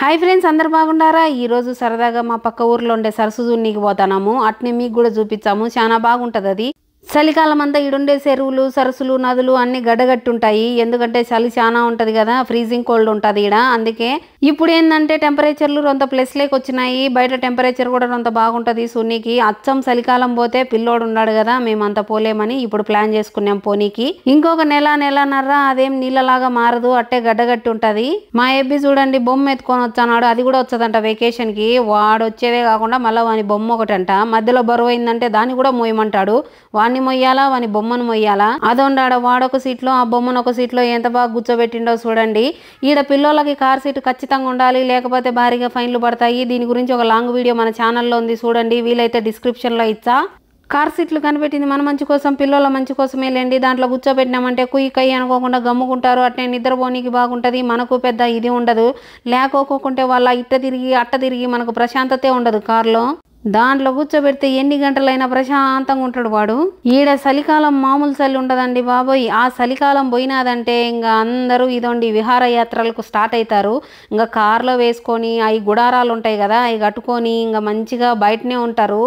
hi friends అందరు బాగుండారా ఈరోజు సరదాగా మా పక్క ఊర్లో ఉండే సరస్సు నీకు పోతున్నాము అట్నే మీకు కూడా చూపించాము చాలా బాగుంటుంది అది చలికాలం అంతా ఈడుండే చెరువులు సరస్సులు నదులు అన్నీ ఉంటాయి ఎందుకంటే చలి చాలా ఉంటుంది కదా ఫ్రీజింగ్ కోల్డ్ ఉంటుంది ఈడ అందుకే ఇప్పుడు ఏంటంటే టెంపరేచర్లు రొంత ప్లస్ లేక వచ్చినాయి బయట టెంపరేచర్ కూడా రొంత బాగుంటుంది సునీకి అచ్చం చలికాలం పోతే పిల్లోడు ఉన్నాడు కదా మేమంతా పోలేమని ఇప్పుడు ప్లాన్ చేసుకున్నాం పోనీకి ఇంకొక నెల నెలన్నర అదేం నీళ్ళలాగా మారదు అట్టే గడ్డగట్టి ఉంటుంది మా ఎబ్బి చూడండి బొమ్మ ఎత్తుకొని వచ్చాడు అది కూడా వచ్చదంట వెకేషన్కి వాడు వచ్చేదే కాకుండా మళ్ళీ వాని బొమ్మ ఒకటంట మధ్యలో బరువు అయిందంటే దాన్ని కూడా మోయమంటాడు వాని వాణ్ణి మొయ్యాలా వాని బొమ్మను మొయ్యాలా అదొండాడ వాడొక సీట్లో ఆ బొమ్మను ఒక సీట్లో ఎంత బాగా కూర్చోబెట్టిండో చూడండి ఈడ పిల్లలకి కార్ సీటు ఖచ్చితంగా ఉండాలి లేకపోతే భారీగా ఫైన్లు పడతాయి దీని గురించి ఒక లాంగ్ వీడియో మన ఛానల్లో ఉంది చూడండి వీలైతే డిస్క్రిప్షన్లో ఇచ్చా కార్ సీట్లు కనిపెట్టింది మన మంచి కోసం పిల్లల మంచి కోసమే లేండి దాంట్లో కూర్చోబెట్టినామంటే కుయ్యి అనుకోకుండా గమ్ముకుంటారు అట్నే నిద్రపోనీకి బాగుంటుంది మనకు పెద్ద ఇది ఉండదు లేకోకుంటే వాళ్ళ ఇట్ట తిరిగి అట్ట తిరిగి మనకు ప్రశాంతతే ఉండదు కార్లో దాంట్లో కూర్చోబెడితే ఎన్ని గంటలైనా ప్రశాంతంగా ఉంటాడు వాడు ఈడ చలికాలం మామూలు చలి ఉండదండి బాబోయ్ ఆ చలికాలం పోయినాదంటే ఇంకా అందరూ ఇదోండి విహారయాత్రలకు స్టార్ట్ అవుతారు ఇంకా కార్లో వేసుకొని అవి గుడారాలు ఉంటాయి కదా అవి కట్టుకొని ఇంకా మంచిగా బయటనే ఉంటారు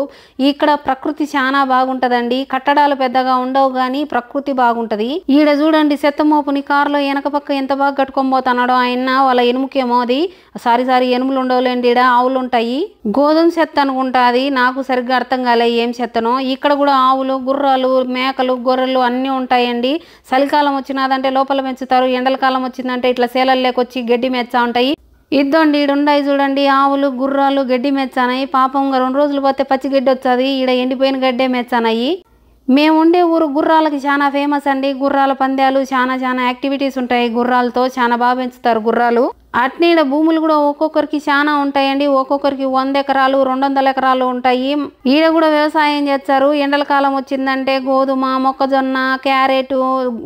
ఇక్కడ ప్రకృతి చాలా బాగుంటుందండి కట్టడాలు పెద్దగా ఉండవు కానీ ప్రకృతి బాగుంటుంది ఈడ చూడండి సెత్తమోపుని కారులో వెనక పక్క ఎంత బాగా కట్టుకొని పోతున్నాడో ఆయన వాళ్ళ ఎనుముకేమో అది సారీ సారీ ఎనుములు ఉండవులేండి ఈడ ఆవులు ఉంటాయి గోధుమ చెత్త అనుకుంటా అది నాకు సరిగ్గా అర్థం కాలే ఏం చెత్తనో ఇక్కడ కూడా ఆవులు గుర్రాలు మేకలు గొర్రెలు అన్నీ ఉంటాయండి చలికాలం వచ్చినదంటే లోపల పెంచుతారు ఎండల కాలం వచ్చిందంటే ఇట్లా సేలల్లోకొచ్చి గడ్డి మెచ్చా ఉంటాయి ఇద్దండి ఈడుండాయి చూడండి ఆవులు గుర్రాలు గడ్డి మెచ్చానాయి పాపం రెండు రోజులు పోతే పచ్చి గడ్డి వచ్చాది ఈడ ఎండిపోయిన గడ్డే మెచ్చానాయి మేము ఉండే ఊరు గుర్రాలకి చాలా ఫేమస్ అండి గుర్రాల పందాలు చాలా చాలా యాక్టివిటీస్ ఉంటాయి గుర్రాలతో చాలా బాగా పెంచుతారు గుర్రాలు అట్నీడ భూములు కూడా ఒక్కొక్కరికి చాలా ఉంటాయండి ఒక్కొక్కరికి వంద ఎకరాలు రెండు వందల ఎకరాలు ఉంటాయి ఈడ కూడా వ్యవసాయం చేస్తారు ఎండల కాలం వచ్చిందంటే గోధుమ మొక్కజొన్న క్యారెట్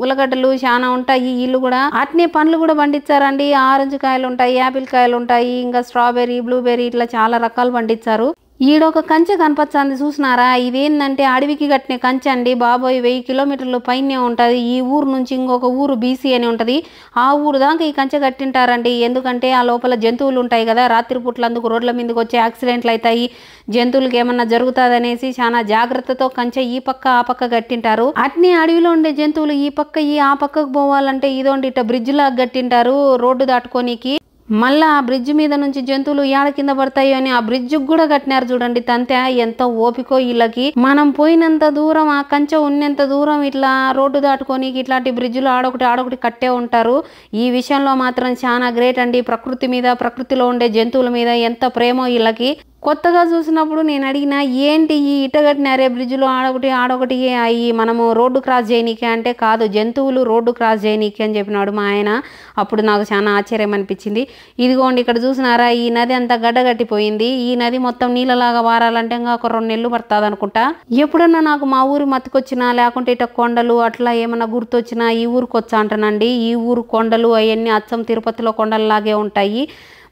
ఉల్లగడ్డలు చాలా ఉంటాయి ఇల్లు కూడా అట్నే పండ్లు కూడా పండించారండి ఆరెంజ్ కాయలు ఉంటాయి యాపిల్ కాయలు ఉంటాయి ఇంకా స్ట్రాబెర్రీ బ్లూబెర్రీ ఇట్లా చాలా రకాలు పండించారు ఈడొక కంచె కనపచ్చంది చూసినారా ఇదేందంటే అడవికి కట్టిన కంచె అండి బాబోయ్ వెయ్యి కిలోమీటర్లు పైనే ఉంటుంది ఈ ఊరు నుంచి ఇంకొక ఊరు బీసీ అని ఉంటుంది ఆ ఊరు దాకా ఈ కంచె కట్టింటారండి ఎందుకంటే ఆ లోపల జంతువులు ఉంటాయి కదా రాత్రి అందుకు రోడ్ల మీదకి వచ్చే యాక్సిడెంట్లు అవుతాయి జంతువులకి ఏమన్నా జరుగుతుందనేసి చాలా జాగ్రత్తతో కంచె ఈ పక్క ఆ పక్క కట్టింటారు అట్నే అడవిలో ఉండే జంతువులు ఈ పక్క ఈ ఆ పక్కకు పోవాలంటే ఇదోండి ఇట్ట బ్రిడ్జ్ లాగా కట్టింటారు రోడ్డు దాటుకోనికి మళ్ళీ ఆ బ్రిడ్జ్ మీద నుంచి జంతువులు ఏడ కింద పడతాయో అని ఆ బ్రిడ్జ్ కూడా కట్టినారు చూడండి తంత ఎంత ఓపికో వీళ్ళకి మనం పోయినంత దూరం ఆ కంచె ఉన్నంత దూరం ఇట్లా రోడ్డు దాటుకొని ఇట్లాంటి బ్రిడ్జ్లు ఆడొకటి ఆడొకటి కట్టే ఉంటారు ఈ విషయంలో మాత్రం చాలా గ్రేట్ అండి ప్రకృతి మీద ప్రకృతిలో ఉండే జంతువుల మీద ఎంత ప్రేమో వీళ్ళకి కొత్తగా చూసినప్పుడు నేను అడిగిన ఏంటి ఈ ఇటగట్టినారే బ్రిడ్జ్లో ఆడొకటి ఆడొకటి అయ్యి మనము రోడ్డు క్రాస్ చేయనీకే అంటే కాదు జంతువులు రోడ్డు క్రాస్ చేయనీకే అని చెప్పినాడు మా ఆయన అప్పుడు నాకు చాలా ఆశ్చర్యం అనిపించింది ఇదిగోండి ఇక్కడ చూసినారా ఈ నది అంతా గడ్డగట్టిపోయింది ఈ నది మొత్తం నీళ్ళలాగా వారాలంటే ఇంకా ఒక రెండు నెలలు పడుతుంది అనుకుంటా ఎప్పుడన్నా నాకు మా ఊరు మతికొచ్చినా లేకుంటే ఇట కొండలు అట్లా ఏమన్నా గుర్తొచ్చినా ఈ ఊరికి వచ్చా అంటానండి ఈ ఊరు కొండలు అవన్నీ అచ్చం తిరుపతిలో కొండల్లాగే ఉంటాయి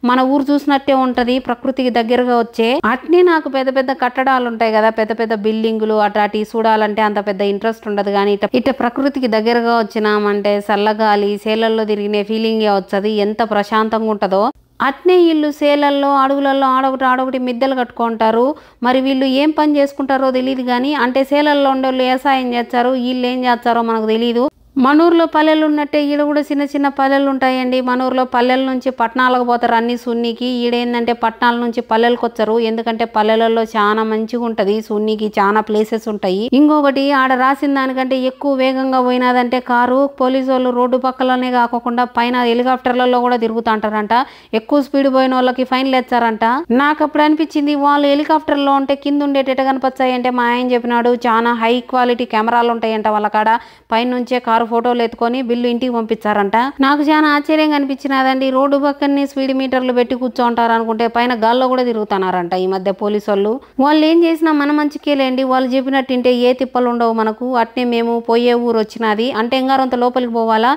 మన ఊరు చూసినట్టే ఉంటది ప్రకృతికి దగ్గరగా వచ్చే అట్నే నాకు పెద్ద పెద్ద కట్టడాలు ఉంటాయి కదా పెద్ద పెద్ద బిల్డింగ్లు అటు అటు చూడాలంటే అంత పెద్ద ఇంట్రెస్ట్ ఉండదు కానీ ఇట ఇట ప్రకృతికి దగ్గరగా వచ్చినామంటే చల్లగాలి సేలల్లో తిరిగిన ఫీలింగ్ వచ్చది ఎంత ప్రశాంతంగా ఉంటుందో అట్నే వీళ్ళు సేలల్లో అడవులలో ఆడొకటి ఆడొకటి మిద్దెలు కట్టుకుంటారు మరి వీళ్ళు ఏం పని చేసుకుంటారో తెలియదు కానీ అంటే సేలల్లో వాళ్ళు వ్యవసాయం చేస్తారు వీళ్ళు ఏం చేస్తారో మనకు తెలియదు మన ఊర్లో పల్లెలు ఉన్నట్టే ఈడ కూడా చిన్న చిన్న పల్లెలు ఉంటాయండి మన ఊర్లో పల్లెల నుంచి పట్టణాలకు పోతారు అన్ని సున్నికి ఈడేందంటే పట్టణాల నుంచి పల్లెలకు వచ్చారు ఎందుకంటే పల్లెలలో చాలా మంచిగా ఉంటుంది సున్నికి చాలా ప్లేసెస్ ఉంటాయి ఇంకొకటి ఆడ రాసిన దానికంటే ఎక్కువ వేగంగా పోయినదంటే కారు పోలీసు వాళ్ళు రోడ్డు పక్కలనే కాకుండా పైన హెలికాప్టర్లలో కూడా తిరుగుతుంటారంట ఎక్కువ స్పీడ్ పోయిన వాళ్ళకి ఫైన్లు వేస్తారంట నాకు అప్పుడు అనిపించింది వాళ్ళు హెలికాప్టర్లో ఉంటే కింద ఉండేటట్టు కనిపించాయంటే మా ఆయన చెప్పినాడు చాలా హై క్వాలిటీ కెమెరాలు ఉంటాయంట వాళ్ళ కాడ పైనుంచే కారు ఒకరు ఫోటోలు ఎత్తుకొని బిల్లు ఇంటికి పంపించారంట నాకు చాలా ఆశ్చర్యంగా అనిపించినదండి రోడ్డు పక్కనే స్పీడ్ మీటర్లు పెట్టి కూర్చోంటారు అనుకుంటే పైన గాల్లో కూడా తిరుగుతున్నారంట ఈ మధ్య పోలీసు వాళ్ళు వాళ్ళు ఏం చేసినా మన మంచికే లేండి వాళ్ళు చెప్పినట్టుంటే ఏ తిప్పలు ఉండవు మనకు అట్నే మేము పోయే ఊరు వచ్చినది అంటే ఎంగారంత లోపలికి పోవాలా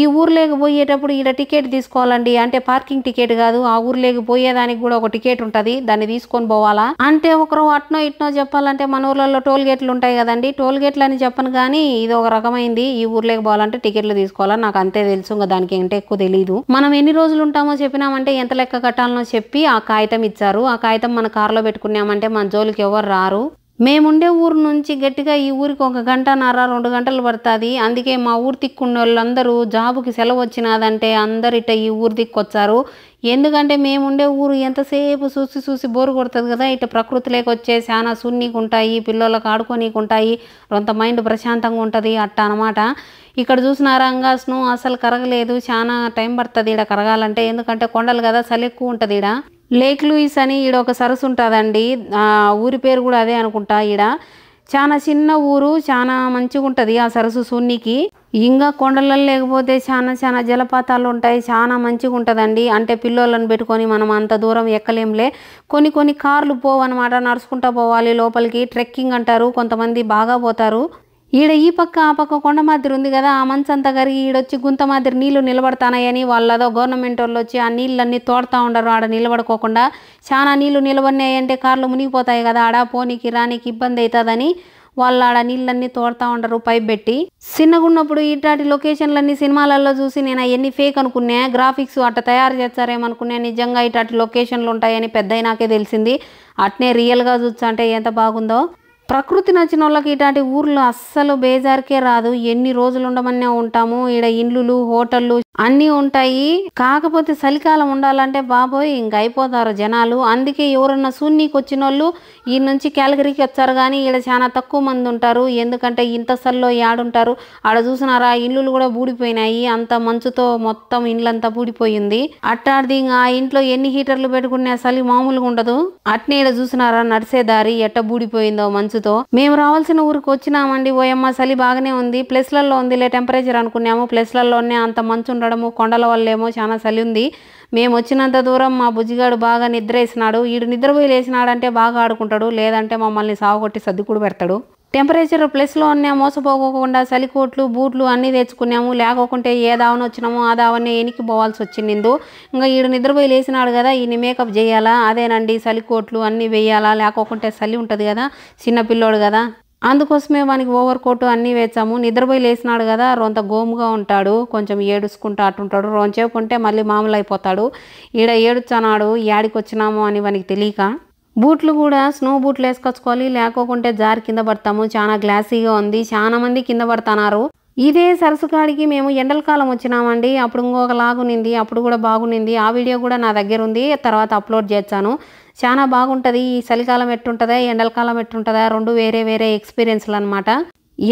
ఈ ఊర్లోకి పోయేటప్పుడు ఈడ టికెట్ తీసుకోవాలండి అంటే పార్కింగ్ టికెట్ కాదు ఆ ఊర్లోకి పోయేదానికి కూడా ఒక టికెట్ ఉంటుంది దాన్ని తీసుకొని పోవాలా అంటే ఒకరు అట్నో ఇట్నో చెప్పాలంటే మన ఊర్లలో టోల్ గేట్లు ఉంటాయి కదండి టోల్ గేట్లు అని చెప్పను కానీ ఇది ఒక రకమైంది ఈ ఊర్లో టికెట్లకు పోవాలంటే టికెట్లు తీసుకోవాలా నాకు అంతే తెలుసు ఇంకా దానికి ఏంటంటే ఎక్కువ తెలియదు మనం ఎన్ని రోజులు ఉంటామో చెప్పినామంటే ఎంత లెక్క కట్టాలనో చెప్పి ఆ కాగితం ఇచ్చారు ఆ కాగితం మన కార్లో పెట్టుకున్నామంటే మన జోలికి ఎవరు రారు మేముండే ఊరు నుంచి గట్టిగా ఈ ఊరికి ఒక గంట నర రెండు గంటలు పడుతుంది అందుకే మా ఊరు తిక్కున్న వాళ్ళందరూ జాబుకి సెలవు వచ్చినదంటే అందరిట ఈ ఊరు దిక్కొచ్చారు ఎందుకంటే మేముండే ఊరు ఎంతసేపు చూసి చూసి బోరు కొడుతుంది కదా ఇటు ప్రకృతిలోకి వచ్చే చాలా సున్నీకి ఉంటాయి పిల్లలకు ఆడుకోనీకి ఉంటాయి కొంత మైండ్ ప్రశాంతంగా ఉంటుంది అట్ట అనమాట ఇక్కడ చూసిన రంగాస్ను అసలు కరగలేదు చాలా టైం పడుతుంది ఇక్కడ కరగాలంటే ఎందుకంటే కొండలు కదా చలి ఎక్కువ ఉంటుంది ఇక్కడ లేక్ లూయిస్ అని ఈడ ఒక సరస్సు ఉంటుందండి ఊరి పేరు కూడా అదే అనుకుంటా ఈడ చాలా చిన్న ఊరు చాలా మంచిగా ఉంటుంది ఆ సరస్సు సున్నికి ఇంకా కొండలలో లేకపోతే చాలా చాలా జలపాతాలు ఉంటాయి చాలా మంచిగా ఉంటుందండి అంటే పిల్లోళ్ళని పెట్టుకొని మనం అంత దూరం ఎక్కలేంలే కొన్ని కొన్ని కార్లు పోవన్నమాట నడుచుకుంటూ పోవాలి లోపలికి ట్రెక్కింగ్ అంటారు కొంతమంది బాగా పోతారు ఈడ ఈ పక్క ఆ పక్క కొండ మాదిరి ఉంది కదా ఆ మంచంతా కరిగి ఈడొచ్చి గుంత మాదిరి నీళ్లు నిలబడతానాయని వాళ్ళదో గవర్నమెంట్ వాళ్ళు వచ్చి ఆ నీళ్ళన్నీ తోడుతూ ఉండరు ఆడ నిలబడుకోకుండా చాలా నీళ్లు నిలబడినాయంటే కార్లు మునిగిపోతాయి కదా ఆడ పోనీకి రానికి ఇబ్బంది అవుతుందని వాళ్ళు ఆడ నీళ్ళన్నీ తోడుతూ ఉండరు పైప్ పెట్టి చిన్నగున్నప్పుడు ఇట్లాంటి లొకేషన్లన్నీ సినిమాలలో చూసి నేను అవన్నీ ఫేక్ అనుకున్నా గ్రాఫిక్స్ అట్ట తయారు చేస్తారేమో అనుకున్నా నిజంగా ఇట్లాంటి లొకేషన్లు ఉంటాయని పెద్ద తెలిసింది అట్నే రియల్గా చూసా అంటే ఎంత బాగుందో ప్రకృతి నచ్చిన వాళ్ళకి ఇట్లాంటి ఊర్లో అస్సలు బేజార్కే రాదు ఎన్ని రోజులు ఉండమనే ఉంటాము ఈడ ఇండ్లు హోటళ్ళు అన్ని ఉంటాయి కాకపోతే చలికాలం ఉండాలంటే బాబోయ్ ఇంక అయిపోతారు జనాలు అందుకే ఎవరన్నా సున్నీకి వచ్చిన వాళ్ళు ఈ నుంచి క్యాలగిరికి వచ్చారు కానీ ఈడ చాలా తక్కువ మంది ఉంటారు ఎందుకంటే ఇంత సల్లో యాడుంటారు ఆడ చూసినారా ఇండ్లు కూడా బూడిపోయినాయి అంత మంచుతో మొత్తం ఇండ్లంతా బూడిపోయింది అట్టాడిది ఆ ఇంట్లో ఎన్ని హీటర్లు పెట్టుకునే చలి మామూలుగా ఉండదు అట్నే ఈడ చూసినారా నడిసేదారి దారి ఎట్ట బూడిపోయిందో మంచు మనసుతో మేము రావాల్సిన ఊరికి వచ్చినామండి ఓయమ్మ చలి బాగానే ఉంది ప్లస్లలో ఉంది లే టెంపరేచర్ అనుకున్నాము ప్లస్లలోనే అంత మంచు ఉండడము కొండల వల్లేమో చాలా చలి ఉంది మేము వచ్చినంత దూరం మా బుజ్జిగాడు బాగా నిద్ర వేసినాడు ఈడు నిద్రపోయి లేచినాడంటే బాగా ఆడుకుంటాడు లేదంటే మమ్మల్ని సాగుకొట్టి సర్దుకుడు పెడతాడు టెంపరేచర్ ప్లస్లో ఉన్నా మోసపోకోకుండా చలికోట్లు బూట్లు అన్నీ తెచ్చుకున్నాము లేకోకుంటే ఏ దావన వచ్చినామో ఆ దావనే ఎనికి పోవాల్సి వచ్చిందిందు ఇంకా ఈడు నిద్రపోయి లేచినాడు కదా ఈయన మేకప్ చేయాలా అదేనండి చలికోట్లు అన్నీ వేయాలా లేకోకుంటే చలి ఉంటుంది కదా చిన్నపిల్లోడు కదా అందుకోసమే మనకి ఓవర్ కోటు అన్నీ వేచాము నిద్రపోయి లేచినాడు కదా రొంత గోముగా ఉంటాడు కొంచెం ఏడుచుకుంటూ అట్టుంటాడు ఉంటే మళ్ళీ మామూలు అయిపోతాడు ఈడ ఏడుచనాడు యాడికి వచ్చినాము అని మనకి తెలియక బూట్లు కూడా స్నో బూట్లు వేసుకొచ్చుకోవాలి లేకోకుంటే జారి కింద పడతాము చాలా గ్లాసీగా ఉంది చాలా మంది కింద పడుతున్నారు ఇదే సరసుకాడికి మేము ఎండల కాలం వచ్చినామండి అప్పుడు ఇంకొక లాగునింది అప్పుడు కూడా బాగునింది ఆ వీడియో కూడా నా దగ్గర ఉంది తర్వాత అప్లోడ్ చేస్తాను చాలా బాగుంటుంది ఈ చలికాలం ఎట్టుంటుందా ఎండల కాలం ఎట్టుంటుందా రెండు వేరే వేరే ఎక్స్పీరియన్స్లు అనమాట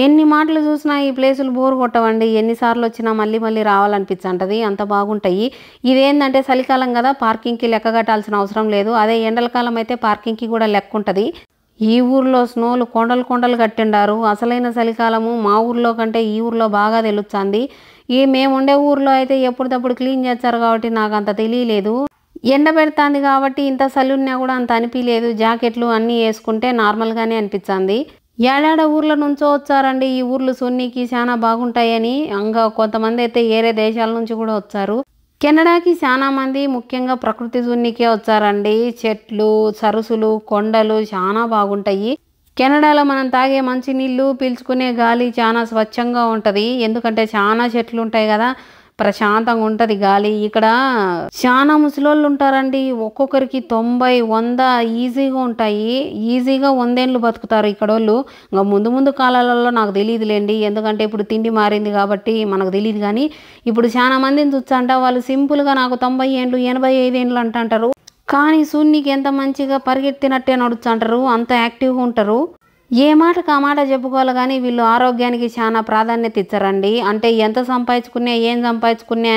ఎన్ని మాటలు చూసినా ఈ ప్లేసులు బోర్ కొట్టవండి ఎన్నిసార్లు వచ్చినా మళ్ళీ మళ్ళీ రావాలనిపించంటది అంత బాగుంటాయి ఇదేంటంటే చలికాలం కదా పార్కింగ్కి లెక్క కట్టాల్సిన అవసరం లేదు అదే ఎండల కాలం అయితే పార్కింగ్కి కూడా లెక్క ఉంటుంది ఈ ఊర్లో స్నోలు కొండలు కొండలు కట్టిండారు అసలైన చలికాలము మా ఊర్లో కంటే ఈ ఊర్లో బాగా తెలుస్తుంది ఈ మేముండే ఊర్లో అయితే ఎప్పటికప్పుడు క్లీన్ చేస్తారు కాబట్టి నాకు అంత తెలియలేదు ఎండ పెడుతుంది కాబట్టి ఇంత చలి ఉన్నా కూడా అంత అనిపించలేదు జాకెట్లు అన్నీ వేసుకుంటే నార్మల్గానే అనిపించింది ఏడాడ ఊర్ల నుంచో వచ్చారండి ఈ ఊర్లు సున్నీకి చాలా బాగుంటాయని ఇంకా కొంతమంది అయితే ఏరే దేశాల నుంచి కూడా వచ్చారు కెనడాకి చాలా మంది ముఖ్యంగా ప్రకృతి సున్నికే వచ్చారండి చెట్లు సరస్సులు కొండలు చాలా బాగుంటాయి కెనడాలో మనం తాగే మంచి నీళ్ళు పీల్చుకునే గాలి చాలా స్వచ్ఛంగా ఉంటుంది ఎందుకంటే చాలా చెట్లు ఉంటాయి కదా ప్రశాంతంగా ఉంటుంది గాలి ఇక్కడ చాలా ముసలోళ్ళు ఉంటారండి ఒక్కొక్కరికి తొంభై వంద ఈజీగా ఉంటాయి ఈజీగా వందేళ్ళు బతుకుతారు ఇక్కడ వాళ్ళు ఇంకా ముందు ముందు కాలాలలో నాకు తెలియదులేండి ఎందుకంటే ఇప్పుడు తిండి మారింది కాబట్టి మనకు తెలియదు కానీ ఇప్పుడు చాలా మందిని చూచ్చంట వాళ్ళు సింపుల్గా నాకు తొంభై ఏండ్లు ఎనభై ఐదు ఏండ్లు అంటారు కానీ సూర్యునికి ఎంత మంచిగా పరిగెత్తినట్టే నడుచు అంటారు అంత యాక్టివ్గా ఉంటారు ఏ మాటకు ఆ మాట చెప్పుకోవాలి కానీ వీళ్ళు ఆరోగ్యానికి చాలా ప్రాధాన్యత ఇచ్చారండి అంటే ఎంత సంపాదించుకున్నా ఏం సంపాదించుకున్నా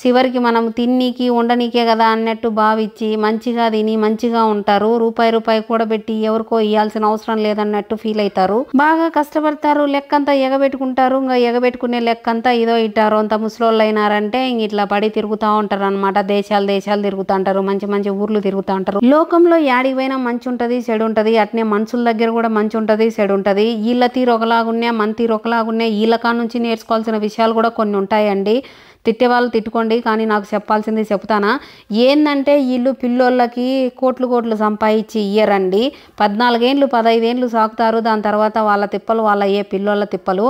చివరికి మనం తిన్నీకి ఉండనీకే కదా అన్నట్టు భావించి మంచిగా తిని మంచిగా ఉంటారు రూపాయి రూపాయి కూడా పెట్టి ఎవరికో ఇవ్వాల్సిన అవసరం లేదన్నట్టు ఫీల్ అవుతారు బాగా కష్టపడతారు లెక్కంతా ఎగబెట్టుకుంటారు ఇంకా ఎగబెట్టుకునే లెక్కంతా ఇదో ఇట్టారు అంత ముసలోళ్ళు అయినారంటే ఇంక ఇట్లా పడి తిరుగుతూ ఉంటారు అనమాట దేశాలు దేశాలు తిరుగుతూ ఉంటారు మంచి మంచి ఊర్లు తిరుగుతూ ఉంటారు లోకంలో యాడికి పోయినా మంచి ఉంటుంది చెడు ఉంటుంది అట్నే మనుషుల దగ్గర కూడా మంచి ఉంటుంది చెడు ఉంటుంది వీళ్ళ తీరు ఒకలాగున్నా మన తీరు ఒకలాగున్నా వీళ్ళ నుంచి నేర్చుకోవాల్సిన విషయాలు కూడా కొన్ని ఉంటాయండి తిట్టే వాళ్ళు తిట్టుకోండి కానీ నాకు చెప్పాల్సింది చెప్తానా ఏందంటే వీళ్ళు పిల్లోళ్ళకి కోట్లు కోట్లు సంపాదించి ఇయ్యరండి పద్నాలుగేండ్లు పదైదేండ్లు సాకుతారు దాని తర్వాత వాళ్ళ తిప్పలు వాళ్ళ ఏ పిల్లోళ్ళ తిప్పలు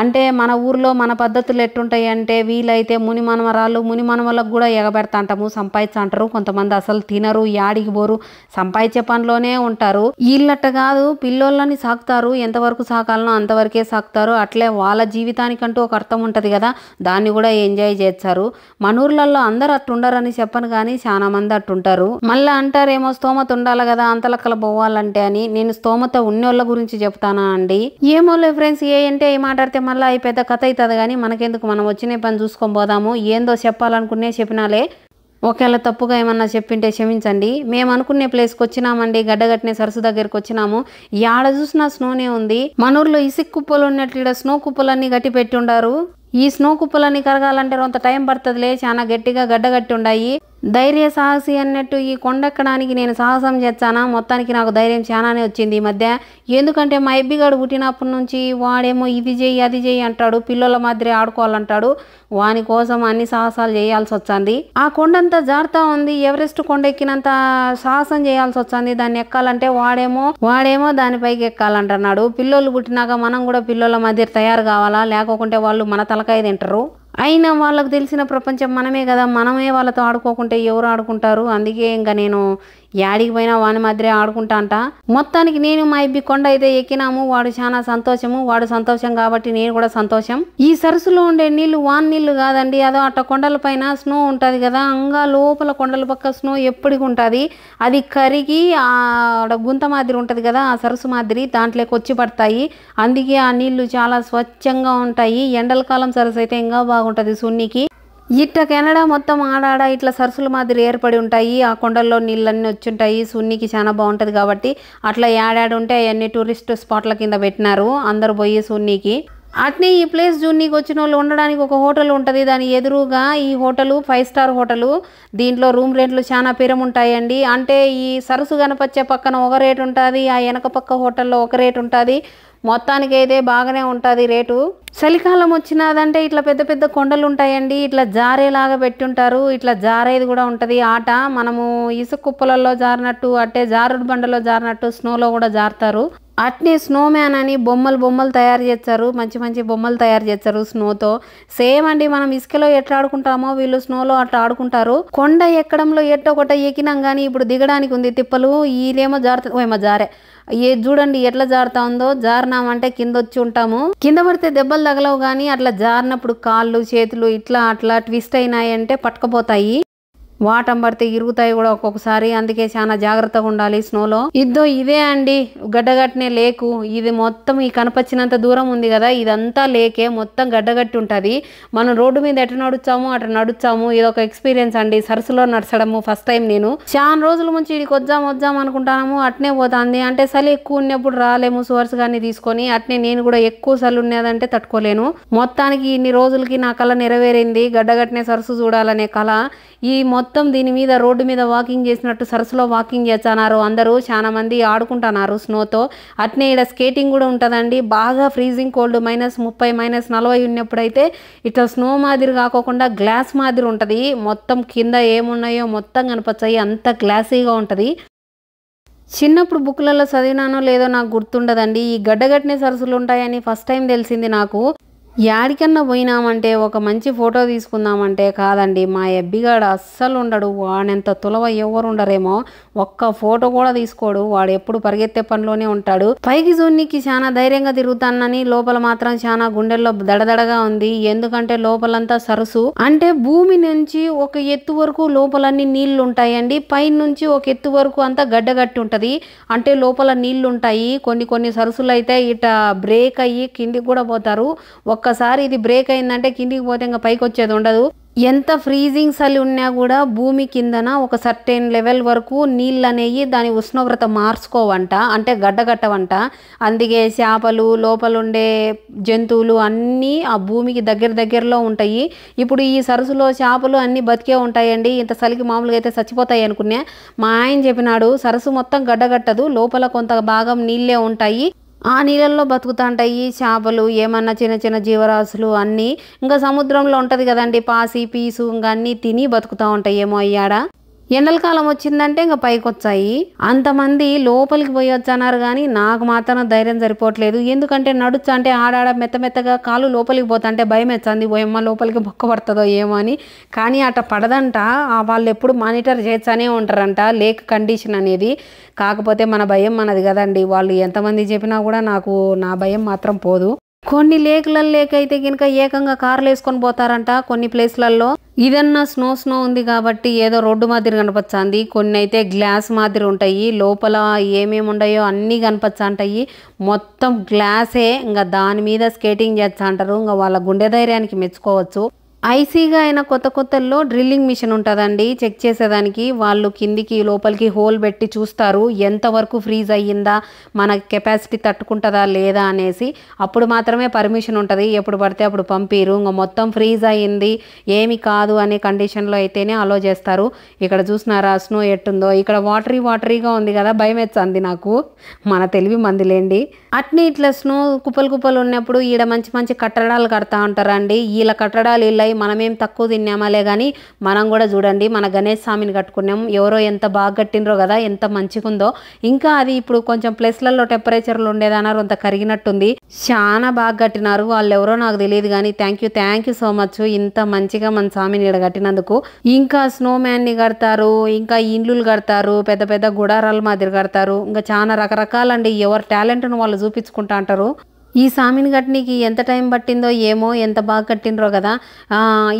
అంటే మన ఊర్లో మన పద్ధతులు ఎట్టుంటాయి అంటే వీలైతే ముని మనమరాలు ముని మనమలకు కూడా ఎగబెడతా అంటాము సంపాదించ అంటారు కొంతమంది అసలు తినరు యాడికి పోరు సంపాదించే పనిలోనే ఉంటారు వీళ్ళట్ట కాదు పిల్లోళ్ళని సాకుతారు ఎంతవరకు సాకాలనో అంతవరకే సాకుతారు అట్లే వాళ్ళ జీవితానికంటూ ఒక అర్థం ఉంటుంది కదా దాన్ని కూడా ఎంజాయ్ ఎంజాయ్ చేస్తారు మనూర్లలో ఊర్లలో అందరు అట్టుండరని చెప్పను కానీ చాలా మంది అట్టుంటారు మళ్ళీ అంటారేమో స్తోమత ఉండాలి కదా అంతలక్కల పోవాలంటే అని నేను స్తోమత ఉన్నోళ్ళ గురించి చెప్తానా అండి ఏమోలే ఫ్రెండ్స్ ఏ అంటే ఏ మాట్లాడితే మళ్ళీ అవి పెద్ద కథ అవుతుంది కానీ మనకెందుకు మనం వచ్చిన పని చూసుకొని పోదాము ఏందో చెప్పాలనుకునే చెప్పినాలే ఒకవేళ తప్పుగా ఏమన్నా చెప్పింటే క్షమించండి మేము అనుకునే ప్లేస్కి వచ్చినామండి గడ్డగట్టిన సరస్సు దగ్గరికి వచ్చినాము యాడ చూసినా స్నోనే ఉంది మనూర్లో ఇసుక్ కుప్పలు ఉన్నట్లు స్నో కుప్పలన్నీ గట్టి పెట్టుండారు ఈ స్నో కుప్పలన్నీ కరగాలంటే అంత టైం పడుతుందిలే చాలా గట్టిగా గడ్డగట్టి ఉన్నాయి ధైర్య సాహసి అన్నట్టు ఈ కొండెక్కడానికి నేను సాహసం చేస్తానా మొత్తానికి నాకు ధైర్యం చాలానే వచ్చింది ఈ మధ్య ఎందుకంటే మా ఎబ్బిగాడు పుట్టినప్పటి నుంచి వాడేమో ఇది చేయి అది చేయి అంటాడు పిల్లల మాదిరి ఆడుకోవాలంటాడు వాని కోసం అన్ని సాహసాలు చేయాల్సి వచ్చింది ఆ కొండంతా జారుతా ఉంది ఎవరెస్ట్ కొండ ఎక్కినంత సాహసం చేయాల్సి వచ్చింది దాన్ని ఎక్కాలంటే వాడేమో వాడేమో దానిపైకి ఎక్కాలంటున్నాడు పిల్లలు పుట్టినాక మనం కూడా పిల్లల మాదిరి తయారు కావాలా లేకుంటే వాళ్ళు మన తలకాయ తింటారు అయినా వాళ్ళకు తెలిసిన ప్రపంచం మనమే కదా మనమే వాళ్ళతో ఆడుకోకుంటే ఎవరు ఆడుకుంటారు అందుకే ఇంకా నేను యాడికి పోయినా వాని మాదిరే ఆడుకుంటా అంట మొత్తానికి నేను మా ఇబ్బి కొండ అయితే ఎక్కినాము వాడు చాలా సంతోషము వాడు సంతోషం కాబట్టి నేను కూడా సంతోషం ఈ సరస్సులో ఉండే నీళ్లు వాన్ నీళ్లు కాదండి అదో అట్ట కొండల పైన స్నో ఉంటుంది కదా అంగా లోపల కొండల పక్క స్నో ఎప్పటికి ఉంటుంది అది కరిగి ఆడ గుంత మాదిరి ఉంటుంది కదా ఆ సరస్సు మాదిరి దాంట్లోకి వచ్చి పడతాయి అందుకే ఆ నీళ్లు చాలా స్వచ్ఛంగా ఉంటాయి ఎండల కాలం సరస్సు అయితే ఇంకా బాగుంటుంది సున్నికి ఇట్ట కెనడా మొత్తం ఆడాడ ఇట్లా సరస్సుల మాదిరి ఏర్పడి ఉంటాయి ఆ కొండల్లో నీళ్ళన్నీ వచ్చుంటాయి సున్నికి చాలా బాగుంటుంది కాబట్టి అట్లా ఏడాడు ఉంటే అవన్నీ టూరిస్ట్ స్పాట్ల కింద పెట్టినారు అందరు పోయి సున్నికి అట్నే ఈ ప్లేస్ జూన్నీకి వచ్చిన వాళ్ళు ఉండడానికి ఒక హోటల్ ఉంటుంది దాని ఎదురుగా ఈ హోటల్ ఫైవ్ స్టార్ హోటల్ దీంట్లో రూమ్ రేట్లు చాలా పిరం ఉంటాయండి అంటే ఈ సరస్సు కనపచ్చే పక్కన ఒక రేట్ ఉంటుంది ఆ వెనక పక్క హోటల్లో ఒక రేట్ ఉంటుంది మొత్తానికి అయితే బాగానే ఉంటుంది రేటు చలికాలం వచ్చినదంటే ఇట్లా పెద్ద పెద్ద కొండలు ఉంటాయండి ఇట్లా జారేలాగా పెట్టుంటారు ఇట్లా జారేది కూడా ఉంటుంది ఆట మనము ఇసుక కుప్పలలో జారినట్టు అట్టే జారుడు బండలో జారినట్టు స్నోలో కూడా జారుతారు అట్నే స్నోమ్యాన్ అని బొమ్మలు బొమ్మలు తయారు చేస్తారు మంచి మంచి బొమ్మలు తయారు చేస్తారు స్నోతో సేమ్ అండి మనం ఇసుకలో ఎట్లా ఆడుకుంటామో వీళ్ళు స్నోలో అట్లా ఆడుకుంటారు కొండ ఎక్కడంలో ఎట్టో ఒకట ఎక్కినాం కానీ ఇప్పుడు దిగడానికి ఉంది తిప్పలు వీళ్ళేమో జారుతా ఏమో జారే ఏ చూడండి ఎట్లా జారుతా ఉందో జారినామంటే కింద వచ్చి ఉంటాము కింద పడితే దెబ్బలు తగలవు కానీ అట్లా జారినప్పుడు కాళ్ళు చేతులు ఇట్లా అట్లా ట్విస్ట్ అయినాయంటే పట్టుకపోతాయి వాటం పడితే ఇరుగుతాయి కూడా ఒక్కొక్కసారి అందుకే చాలా జాగ్రత్తగా ఉండాలి స్నోలో ఇద్దో ఇదే అండి గడ్డగట్టినే లేకు ఇది మొత్తం ఈ కనపచ్చినంత దూరం ఉంది కదా ఇదంతా లేకే మొత్తం గడ్డగట్టి ఉంటుంది మనం రోడ్డు మీద ఎటు నడుచాము అటు నడుచాము ఇది ఒక ఎక్స్పీరియన్స్ అండి సరస్సులో నడచడము ఫస్ట్ టైం నేను చాలా రోజుల నుంచి ఇడికి వద్దాం వద్దాం అనుకుంటాము అట్నే పోతుంది అంటే చలి ఎక్కువ ఉన్నప్పుడు రాలేము సువర్స్ కానీ తీసుకొని అట్నే నేను కూడా ఎక్కువ చలి ఉన్నదంటే తట్టుకోలేను మొత్తానికి ఇన్ని రోజులకి నా కళ నెరవేరింది గడ్డగట్టినే సరస్సు చూడాలనే కళ ఈ మొత్తం మొత్తం దీని మీద రోడ్డు మీద వాకింగ్ చేసినట్టు సరస్సులో వాకింగ్ చేస్తున్నారు అందరూ చాలామంది ఆడుకుంటున్నారు స్నోతో అట్నే ఇక్కడ స్కేటింగ్ కూడా ఉంటుందండి బాగా ఫ్రీజింగ్ కోల్డ్ మైనస్ ముప్పై మైనస్ నలభై ఉన్నప్పుడైతే ఇట్లా స్నో మాదిరి కాకోకుండా గ్లాస్ మాదిరి ఉంటుంది మొత్తం కింద ఏమున్నాయో మొత్తం కనపచ్చాయి అంత గ్లాసీగా ఉంటుంది చిన్నప్పుడు బుక్లలో చదివినానో లేదో నాకు గుర్తుండదండి ఈ గడ్డగట్టిన సరస్సులు ఉంటాయని ఫస్ట్ టైం తెలిసింది నాకు ఎవరికన్నా పోయినామంటే ఒక మంచి ఫోటో తీసుకుందామంటే కాదండి మా ఎబ్బిగాడు అస్సలు ఉండడు వాడెంత తులవ ఎవరు ఉండరేమో ఒక్క ఫోటో కూడా తీసుకోడు వాడు ఎప్పుడు పరిగెత్తే పనిలోనే ఉంటాడు పైకి జూన్నికి చాలా ధైర్యంగా తిరుగుతానని లోపల మాత్రం చాలా గుండెల్లో దడదడగా ఉంది ఎందుకంటే లోపలంతా సరస్సు అంటే భూమి నుంచి ఒక ఎత్తు వరకు లోపలన్నీ నీళ్లు ఉంటాయండి పై నుంచి ఒక ఎత్తు వరకు అంతా గడ్డగట్టి ఉంటది అంటే లోపల నీళ్లు ఉంటాయి కొన్ని కొన్ని సరస్సులు అయితే ఇట బ్రేక్ అయ్యి కిందికి కూడా పోతారు ఒక ఒక్కసారి ఇది బ్రేక్ అయిందంటే కిందికి పోతే ఇంకా పైకి వచ్చేది ఉండదు ఎంత ఫ్రీజింగ్ చలి ఉన్నా కూడా భూమి కిందన ఒక సర్టెన్ లెవెల్ వరకు నీళ్ళు అనేవి దాని ఉష్ణోగ్రత మార్చుకోవంట అంటే గడ్డగట్టవంట అందుకే చేపలు లోపల ఉండే జంతువులు అన్నీ ఆ భూమికి దగ్గర దగ్గరలో ఉంటాయి ఇప్పుడు ఈ సరస్సులో చేపలు అన్నీ బతికే ఉంటాయండి ఇంత చలికి మామూలుగా అయితే చచ్చిపోతాయి అనుకునే మా ఆయన చెప్పినాడు సరస్సు మొత్తం గడ్డగట్టదు లోపల కొంత భాగం నీళ్ళే ఉంటాయి ఆ నీళ్ళల్లో ఉంటాయి చేపలు ఏమన్నా చిన్న చిన్న జీవరాశులు అన్నీ ఇంకా సముద్రంలో ఉంటుంది కదండి పాసి పీసు ఇంకా అన్నీ తిని బతుకుతూ ఏమో అయ్యాడ ఎండల కాలం వచ్చిందంటే ఇంకా పైకి వచ్చాయి అంతమంది లోపలికి పోయి కానీ నాకు మాత్రం ధైర్యం సరిపోవట్లేదు ఎందుకంటే నడుచు అంటే ఆడాడ మెత్త మెత్తగా కాలు లోపలికి పోతుంటే భయం వచ్చింది ఓయమ్మ లోపలికి బొక్క పడుతుందో ఏమో అని కానీ అట పడదంట వాళ్ళు ఎప్పుడు మానిటర్ చేస్తానే ఉంటారంట లేక్ కండిషన్ అనేది కాకపోతే మన భయం మనది కదండి వాళ్ళు ఎంతమంది చెప్పినా కూడా నాకు నా భయం మాత్రం పోదు కొన్ని లేకులలో లేకైతే కనుక ఏకంగా కార్లు వేసుకొని పోతారంట కొన్ని ప్లేస్లలో ఇదన్నా స్నో స్నో ఉంది కాబట్టి ఏదో రోడ్డు మాదిరి కనపచ్చాంది కొన్ని అయితే గ్లాస్ మాదిరి ఉంటాయి లోపల ఏమేమి ఉన్నాయో అన్నీ కనపచ్చాంటాయి మొత్తం గ్లాసే ఇంకా దాని మీద స్కేటింగ్ చేస్తా అంటారు ఇంకా వాళ్ళ గుండె ధైర్యానికి మెచ్చుకోవచ్చు ఐసీగా అయిన కొత్త కొత్తల్లో డ్రిల్లింగ్ మిషన్ ఉంటుందండి చెక్ చేసేదానికి వాళ్ళు కిందికి లోపలికి హోల్ పెట్టి చూస్తారు ఎంతవరకు ఫ్రీజ్ అయ్యిందా మన కెపాసిటీ తట్టుకుంటుందా లేదా అనేసి అప్పుడు మాత్రమే పర్మిషన్ ఉంటుంది ఎప్పుడు పడితే అప్పుడు పంపిరు ఇంకా మొత్తం ఫ్రీజ్ అయ్యింది ఏమి కాదు అనే కండిషన్లో అయితేనే అలో చేస్తారు ఇక్కడ చూసినారా స్నో ఎట్టుందో ఇక్కడ వాటరీ వాటరీగా ఉంది కదా భయం నాకు మన తెలివి మందిలేండి అట్నే ఇట్లా స్నో కుప్పలు కుప్పలు ఉన్నప్పుడు ఈడ మంచి మంచి కట్టడాలు కడతా ఉంటారండి వీళ్ళ కట్టడాలు ఇలా మనమేం తక్కువ తిన్నామలే కానీ మనం కూడా చూడండి మన గణేష్ స్వామిని కట్టుకున్నాం ఎవరో ఎంత బాగా కట్టినరో కదా ఎంత మంచిగుందో ఇంకా అది ఇప్పుడు కొంచెం ప్లేస్లలో టెంపరేచర్లు ఉండేదన్నారు అంత కరిగినట్టుంది చాలా బాగా కట్టినారు వాళ్ళు ఎవరో నాకు తెలియదు కానీ thank you thank you so much ఇంత మంచిగా మన స్వామిని ఇక్కడ కట్టినందుకు ఇంకా ని కడతారు ఇంకా ఇండ్లు కడతారు పెద్ద పెద్ద గుడారాల మాదిరి కడతారు ఇంకా చాలా రకరకాలండి ఎవరు టాలెంట్ను వాళ్ళు చూపించుకుంటా అంటారు ఈ సామిని కట్టనీకి ఎంత టైం పట్టిందో ఏమో ఎంత బాగా కట్టినరో కదా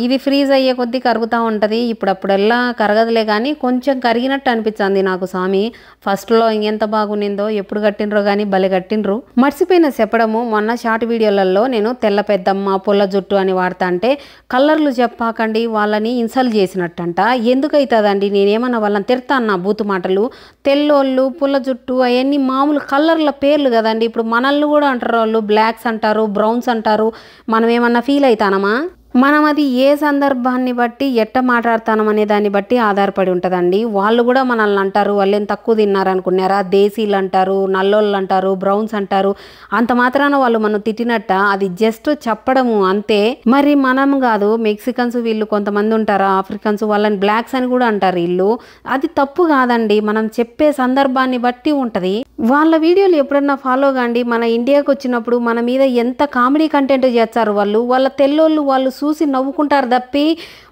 ఇది ఫ్రీజ్ అయ్యే కొద్దీ కరుగుతూ ఉంటుంది ఇప్పుడప్పుడల్లా కరగదులే కానీ కొంచెం కరిగినట్టు అనిపించింది నాకు సామి ఫస్ట్లో ఇంకెంత బాగునిందో ఎప్పుడు కట్టినరో కానీ భలే కట్టినరు మర్చిపోయిన చెప్పడము మొన్న షార్ట్ వీడియోలలో నేను తెల్ల పెద్దమ్మ పుల్ల జుట్టు అని వాడతా అంటే కలర్లు చెప్పాకండి వాళ్ళని ఇన్సల్ట్ చేసినట్టంట ఎందుకైతుందండి నేనేమన్నా వాళ్ళని తిడతాను బూతు మాటలు తెల్లోళ్ళు పుల్ల జుట్టు అవన్నీ మామూలు కలర్ల పేర్లు కదండి ఇప్పుడు మనల్ని కూడా అంటారు వాళ్ళు బ్లాక్స్ అంటారు బ్రౌన్స్ అంటారు మనం ఏమన్నా ఫీల్ అవుతానమా మనం అది ఏ సందర్భాన్ని బట్టి ఎట్ట మాట్లాడతానం అనే దాన్ని బట్టి ఆధారపడి ఉంటుందండి వాళ్ళు కూడా మనల్ని అంటారు వాళ్ళు ఏం తక్కువ తిన్నారనుకున్నారా దేశీలు అంటారు నల్లోళ్ళు అంటారు బ్రౌన్స్ అంటారు అంత మాత్రాన వాళ్ళు మనం తిట్టినట్ట అది జస్ట్ చెప్పడము అంతే మరి మనం కాదు మెక్సికన్స్ వీళ్ళు కొంతమంది ఉంటారా ఆఫ్రికన్స్ వాళ్ళని బ్లాక్స్ అని కూడా అంటారు వీళ్ళు అది తప్పు కాదండి మనం చెప్పే సందర్భాన్ని బట్టి ఉంటుంది వాళ్ళ వీడియోలు ఎప్పుడన్నా ఫాలో కాండి మన ఇండియాకి వచ్చినప్పుడు మన మీద ఎంత కామెడీ కంటెంట్ చేస్తారు వాళ్ళు వాళ్ళ తెల్లోళ్ళు వాళ్ళు చూసి నవ్వుకుంటారు తప్పి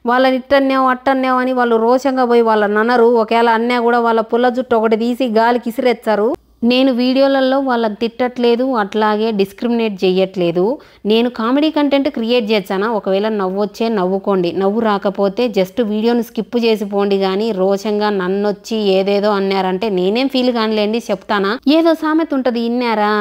వాళ్ళని ఇట్టన్నావు అట్టన్నావు అని వాళ్ళు రోషంగా పోయి వాళ్ళని అనరు ఒకవేళ అన్నా కూడా వాళ్ళ పుల్ల జుట్టు ఒకటి తీసి గాలికి ఇసిరేస్తారు నేను వీడియోలలో వాళ్ళకి తిట్టట్లేదు అట్లాగే డిస్క్రిమినేట్ చేయట్లేదు నేను కామెడీ కంటెంట్ క్రియేట్ చేస్తానా ఒకవేళ నవ్వొచ్చే నవ్వుకోండి నవ్వు రాకపోతే జస్ట్ వీడియోని స్కిప్ చేసిపోండి కానీ రోషంగా నన్నొచ్చి ఏదేదో అన్నారంటే నేనేం ఫీల్ కానిలేండి చెప్తానా ఏదో సామెత ఉంటుంది ఇన్నారా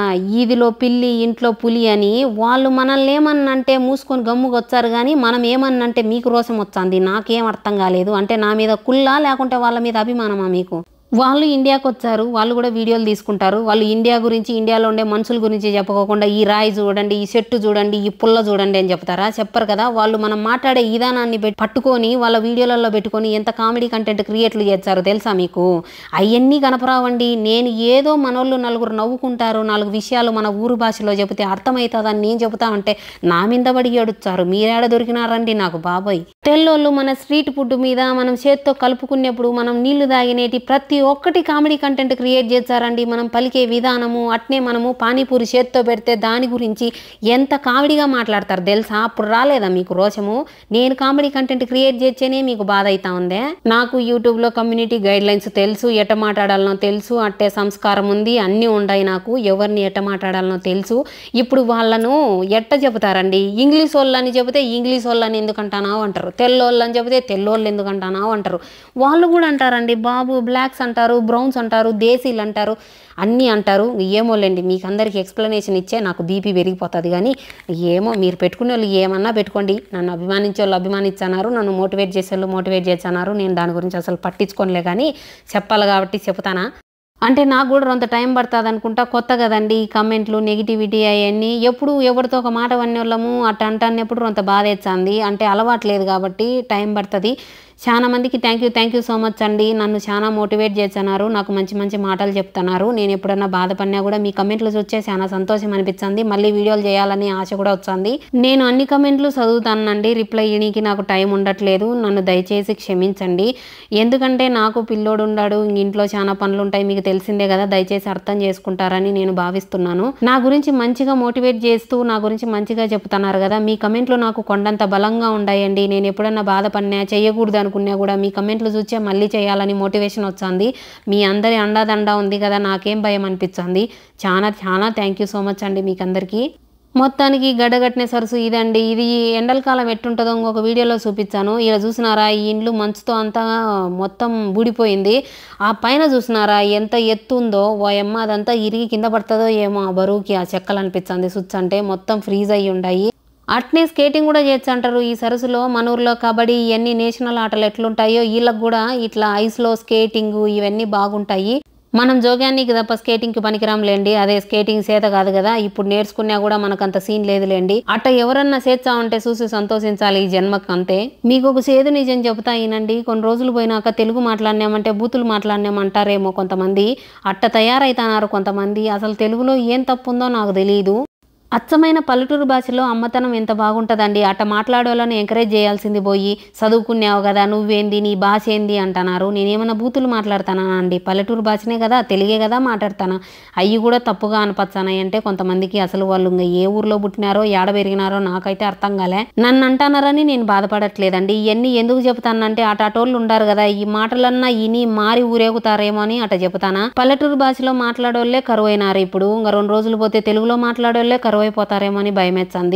ఈదిలో పిల్లి ఇంట్లో పులి అని వాళ్ళు మనల్ని ఏమన్నంటే మూసుకొని గమ్ముకొచ్చారు కానీ మనం ఏమన్నంటే మీకు రోషం వచ్చింది నాకేం అర్థం కాలేదు అంటే నా మీద కుల్లా లేకుంటే వాళ్ళ మీద అభిమానమా మీకు వాళ్ళు ఇండియాకు వచ్చారు వాళ్ళు కూడా వీడియోలు తీసుకుంటారు వాళ్ళు ఇండియా గురించి ఇండియాలో ఉండే మనుషుల గురించి చెప్పుకోకుండా ఈ రాయి చూడండి ఈ చెట్టు చూడండి ఈ పుల్ల చూడండి అని చెప్తారా చెప్పరు కదా వాళ్ళు మనం మాట్లాడే విధానాన్ని పట్టుకొని వాళ్ళ వీడియోలలో పెట్టుకొని ఎంత కామెడీ కంటెంట్ క్రియేట్లు చేస్తారు తెలుసా మీకు అవన్నీ కనపరావండి నేను ఏదో మనోళ్ళు నలుగురు నవ్వుకుంటారు నాలుగు విషయాలు మన ఊరు భాషలో చెబితే అర్థమవుతుందని నేను చెబుతా ఉంటే నా మీద పడి ఏడుచారు మీరేడ దొరికినారండి నాకు బాబోయ్ తెల్లోళ్ళు మన స్ట్రీట్ ఫుడ్ మీద మనం చేత్తో కలుపుకునేప్పుడు మనం నీళ్లు తాగినేటి ప్రతి ఒక్కటి కామెడీ కంటెంట్ క్రియేట్ చేశారండి మనం పలికే విధానము అట్నే మనము పానీపూరి చేత్తో పెడితే దాని గురించి ఎంత కామెడీగా మాట్లాడతారు తెలుసా అప్పుడు రాలేదా మీకు రోషము నేను కామెడీ కంటెంట్ క్రియేట్ చేస్తేనే మీకు బాధ అవుతా ఉందే నాకు యూట్యూబ్లో కమ్యూనిటీ గైడ్ లైన్స్ తెలుసు ఎట మాట్లాడాలనో తెలుసు అట్టే సంస్కారం ఉంది అన్నీ ఉన్నాయి నాకు ఎవరిని ఎట్ట మాట్లాడాలనో తెలుసు ఇప్పుడు వాళ్ళను ఎట్ట చెబుతారండి ఇంగ్లీష్ వాళ్ళని చెబితే ఇంగ్లీష్ వాళ్ళని ఎందుకంటానావు అంటారు అని చెబితే తెల్లోళ్ళు ఎందుకంటానావు అంటారు వాళ్ళు కూడా అంటారండి బాబు బ్లాక్స్ అంటారు అంటారు బ్రౌన్స్ అంటారు దేశీలు అంటారు అన్నీ అంటారు ఏమో లేండి మీకు అందరికీ ఎక్స్ప్లెనేషన్ ఇచ్చే నాకు బీపీ పెరిగిపోతుంది కానీ ఏమో మీరు పెట్టుకునే వాళ్ళు ఏమన్నా పెట్టుకోండి నన్ను అభిమానించే వాళ్ళు అభిమానించన్నారు నన్ను మోటివేట్ చేసే వాళ్ళు మోటివేట్ చేసన్నారు నేను దాని గురించి అసలు పట్టించుకోనిలే కానీ చెప్పాలి కాబట్టి చెప్తానా అంటే నాకు కూడా అంత టైం పడుతుంది అనుకుంటా కొత్త కదండి కమెంట్లు నెగిటివిటీ అవన్నీ ఎప్పుడు ఎవరితో ఒక మాట అన్నీ వాళ్ళము అట్ట ఎప్పుడు అంత బాధ అంటే అలవాట్లేదు కాబట్టి టైం పడుతుంది చాలా మందికి thank you thank you so much అండి నన్ను చాలా మోటివేట్ చేస్తున్నారు నాకు మంచి మంచి మాటలు చెప్తున్నారు నేను ఎప్పుడన్నా బాధపడినా కూడా మీ కమెంట్లు చూస్తే చాలా సంతోషం అనిపించింది మళ్ళీ వీడియోలు చేయాలని ఆశ కూడా వచ్చింది నేను అన్ని కమెంట్లు చదువుతానండి రిప్లై ఇయడానికి నాకు టైం ఉండట్లేదు నన్ను దయచేసి క్షమించండి ఎందుకంటే నాకు పిల్లోడు ఉండాడు ఇంట్లో చాలా పనులు ఉంటాయి మీకు తెలిసిందే కదా దయచేసి అర్థం చేసుకుంటారని నేను భావిస్తున్నాను నా గురించి మంచిగా మోటివేట్ చేస్తూ నా గురించి మంచిగా చెప్తున్నారు కదా మీ కమెంట్లు నాకు కొండంత బలంగా ఉండాయండి నేను ఎప్పుడన్నా బాధపడినా చేయకూడదు అనుకున్నా కూడా మీ కమెంట్లు చూసే మళ్ళీ చేయాలని మోటివేషన్ వచ్చింది మీ అందరి అండాదండా ఉంది కదా నాకేం భయం అనిపించింది చాలా చాలా థ్యాంక్ యూ సో మచ్ అండి మీకు అందరికీ మొత్తానికి గడ్డగట్టిన సరస్సు ఇదండి ఇది ఎండల కాలం ఎట్టుంటుందో ఇంకొక వీడియోలో చూపించాను ఇలా చూసినారా ఈ ఇండ్లు మంచుతో అంతా మొత్తం బూడిపోయింది ఆ పైన చూసినారా ఎంత ఎత్తు ఉందో ఓ అమ్మ అదంతా ఇరిగి కింద పడుతుందో ఏమో ఆ బరువుకి ఆ చెక్కలు అనిపించింది స్విచ్ అంటే మొత్తం ఫ్రీజ్ అయ్యి ఉండయి అట్నే స్కేటింగ్ కూడా చేయొచ్చు అంటారు ఈ సరస్సులో మన ఊర్లో కబడ్డీ ఇవన్నీ నేషనల్ ఆటలు ఎట్లుంటాయో వీళ్ళకి కూడా ఇట్లా ఐస్లో స్కేటింగ్ ఇవన్నీ బాగుంటాయి మనం జోగానికి తప్ప స్కేటింగ్కి పనికిరాంలేండి అదే స్కేటింగ్ సేత కాదు కదా ఇప్పుడు నేర్చుకున్నా కూడా మనకంత సీన్ లేదులేండి అట్ట ఎవరన్నా సేత్సా ఉంటే చూసి సంతోషించాలి ఈ జన్మకు అంతే మీకు ఒక సేదు నిజం చెబుతా ఈనండి కొన్ని రోజులు పోయినాక తెలుగు మాట్లాడినామంటే బూతులు మాట్లాడినామంటారేమో కొంతమంది అట్ట తయారైతున్నారు కొంతమంది అసలు తెలుగులో ఏం తప్పు ఉందో నాకు తెలియదు అచ్చమైన పల్లెటూరు భాషలో అమ్మతనం ఎంత బాగుంటుందండి అట్ట మాట్లాడేవాళ్ళని ఎంకరేజ్ చేయాల్సింది పోయి చదువుకున్నావు కదా నువ్వేంది నీ భాష ఏంది అంటున్నారు నేనేమైనా బూతులు మాట్లాడతానా అండి పల్లెటూరు భాషనే కదా తెలుగే కదా మాట్లాడతానా అవి కూడా తప్పుగా అనిపించానాయి అంటే కొంతమందికి అసలు వాళ్ళు ఇంకా ఏ ఊర్లో పుట్టినారో ఏడ పెరిగినారో నాకైతే అర్థం కాలే నన్ను అంటున్నారని నేను బాధపడట్లేదండి ఇవన్నీ ఎందుకు చెబుతానంటే అటాటోళ్ళు ఉండారు కదా ఈ మాటలన్నా ఇని మారి ఊరేగుతారేమో అని అట చెబుతానా పల్లెటూరు భాషలో మాట్లాడోళ్ళే కరువైనారు ఇప్పుడు ఇంకా రెండు రోజులు పోతే తెలుగులో మాట్లాడోళ్ళే కరువు గొడవైపోతారేమో అని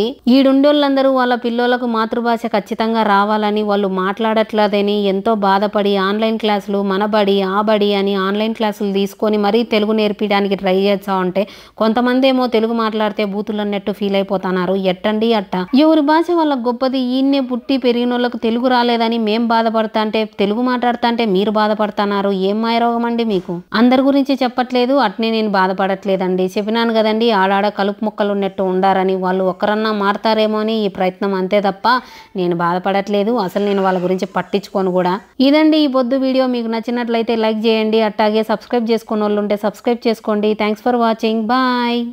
ఈ ఈడుండోళ్ళందరూ వాళ్ళ పిల్లలకు మాతృభాష ఖచ్చితంగా రావాలని వాళ్ళు మాట్లాడట్లేదని ఎంతో బాధపడి ఆన్లైన్ క్లాసులు మనబడి ఆబడి అని ఆన్లైన్ క్లాసులు తీసుకొని మరీ తెలుగు నేర్పించడానికి ట్రై చేస్తా ఉంటే కొంతమంది ఏమో తెలుగు మాట్లాడితే బూతులు అన్నట్టు ఫీల్ అయిపోతున్నారు ఎట్టండి అట్ట ఎవరి భాష వాళ్ళ గొప్పది ఈయన్నే పుట్టి పెరిగిన వాళ్ళకు తెలుగు రాలేదని మేం బాధపడతా అంటే తెలుగు మాట్లాడతా అంటే మీరు బాధపడుతున్నారు ఏం మాయరోగం అండి మీకు అందరి గురించి చెప్పట్లేదు అట్నే నేను బాధపడట్లేదండి చెప్పినాను కదండి ఆడాడ కలుపు మొక్కలు ఉన్నట్టు మారినట్టు ఉండారని వాళ్ళు ఒక్కరన్నా మారతారేమో అని ఈ ప్రయత్నం అంతే తప్ప నేను బాధపడట్లేదు అసలు నేను వాళ్ళ గురించి పట్టించుకోను కూడా ఇదండి ఈ పొద్దు వీడియో మీకు నచ్చినట్లయితే లైక్ చేయండి అట్టాగే సబ్స్క్రైబ్ చేసుకున్న వాళ్ళు ఉంటే సబ్స్క్రైబ్ చేసుకోండి థ్యాంక్స్ ఫర్ వాచింగ్ బాయ్